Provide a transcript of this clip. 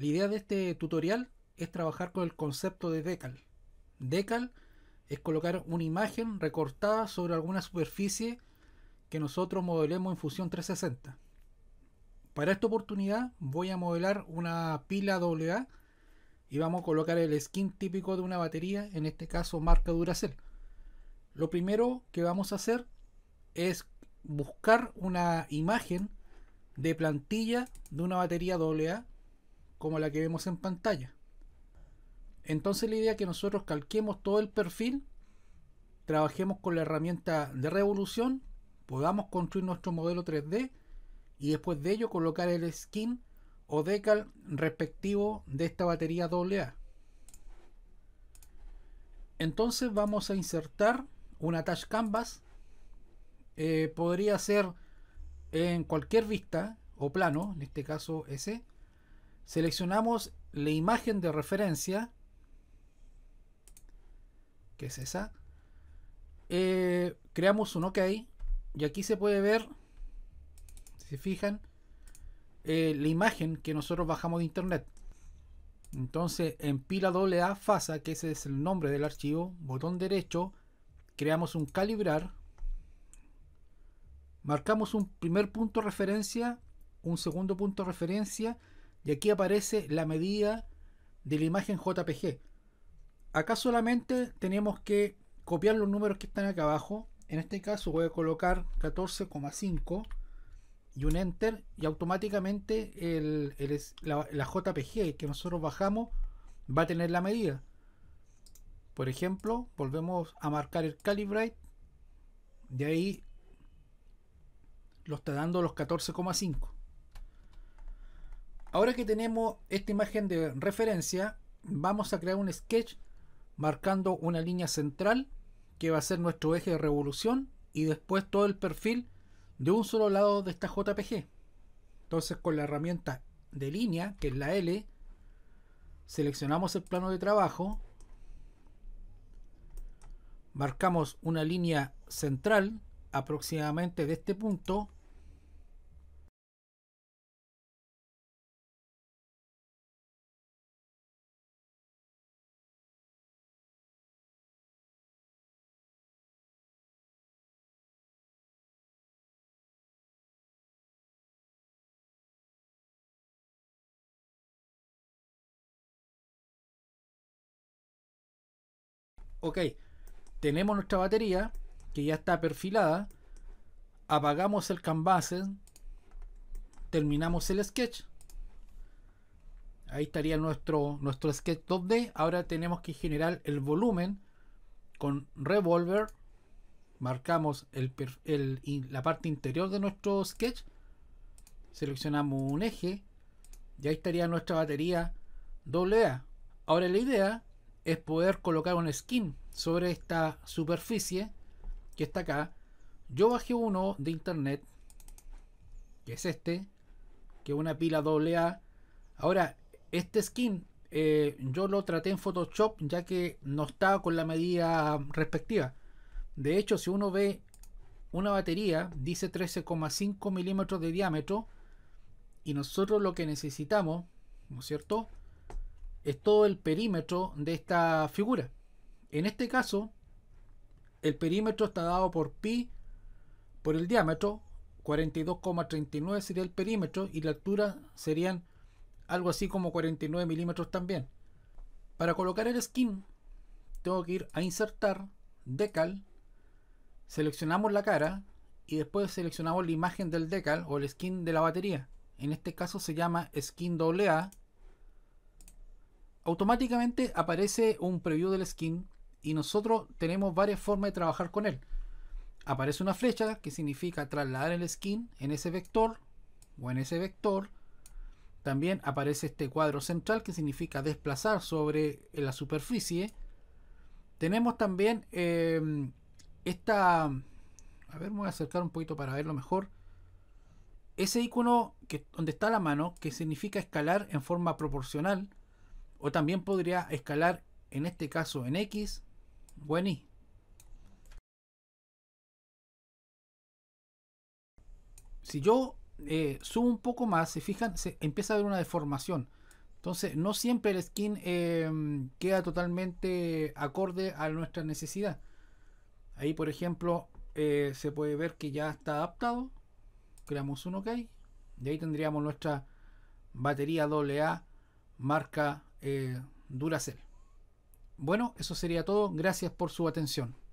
La idea de este tutorial es trabajar con el concepto de decal. Decal es colocar una imagen recortada sobre alguna superficie que nosotros modelemos en Fusion 360. Para esta oportunidad voy a modelar una pila AA y vamos a colocar el skin típico de una batería, en este caso marca Duracell. Lo primero que vamos a hacer es buscar una imagen de plantilla de una batería AA como la que vemos en pantalla. Entonces la idea es que nosotros calquemos todo el perfil, trabajemos con la herramienta de revolución, podamos construir nuestro modelo 3D y después de ello colocar el skin o decal respectivo de esta batería AA. Entonces vamos a insertar una attach Canvas. Eh, podría ser en cualquier vista o plano, en este caso ese. Seleccionamos la imagen de referencia, que es esa. Eh, creamos un OK y aquí se puede ver, si se fijan, eh, la imagen que nosotros bajamos de internet. Entonces en pila A, FASA, que ese es el nombre del archivo, botón derecho, creamos un calibrar, marcamos un primer punto de referencia, un segundo punto de referencia y aquí aparece la medida de la imagen JPG. Acá solamente tenemos que copiar los números que están acá abajo. En este caso voy a colocar 14,5 y un enter y automáticamente la, la JPG que nosotros bajamos va a tener la medida. Por ejemplo, volvemos a marcar el calibrate. De ahí lo está dando los 14,5. Ahora que tenemos esta imagen de referencia, vamos a crear un sketch marcando una línea central que va a ser nuestro eje de revolución y después todo el perfil de un solo lado de esta JPG. Entonces con la herramienta de línea, que es la L, seleccionamos el plano de trabajo, marcamos una línea central aproximadamente de este punto ok, tenemos nuestra batería que ya está perfilada, apagamos el canvas, terminamos el sketch. Ahí estaría nuestro, nuestro sketch 2D. Ahora tenemos que generar el volumen con revolver. Marcamos la parte interior de nuestro sketch. Seleccionamos un eje. Y ahí estaría nuestra batería AA. Ahora la idea es poder colocar un skin sobre esta superficie que está acá. Yo bajé uno de internet, que es este, que es una pila AA. Ahora, este skin eh, yo lo traté en Photoshop ya que no estaba con la medida respectiva. De hecho, si uno ve una batería, dice 13,5 milímetros de diámetro. Y nosotros lo que necesitamos, ¿no es cierto? es todo el perímetro de esta figura. En este caso, el perímetro está dado por pi por el diámetro, 42,39 sería el perímetro y la altura serían algo así como 49 milímetros también. Para colocar el skin, tengo que ir a insertar, decal, seleccionamos la cara y después seleccionamos la imagen del decal o el skin de la batería. En este caso se llama skin AA automáticamente aparece un preview del skin y nosotros tenemos varias formas de trabajar con él. Aparece una flecha que significa trasladar el skin en ese vector o en ese vector. También aparece este cuadro central que significa desplazar sobre la superficie. Tenemos también em, esta... A ver, me voy a acercar un poquito para verlo mejor. Ese icono que, donde está la mano que significa escalar en forma proporcional o también podría escalar en este caso en X o en Y. Si yo eh, subo un poco más, se fijan, se empieza a ver una deformación. Entonces, no siempre el skin em, queda totalmente acorde a nuestra necesidad. Ahí, por ejemplo, eh, se puede ver que ya está adaptado. Creamos un OK. De ahí tendríamos nuestra batería AA marca eh, Bueno, eso sería todo. Gracias por su atención.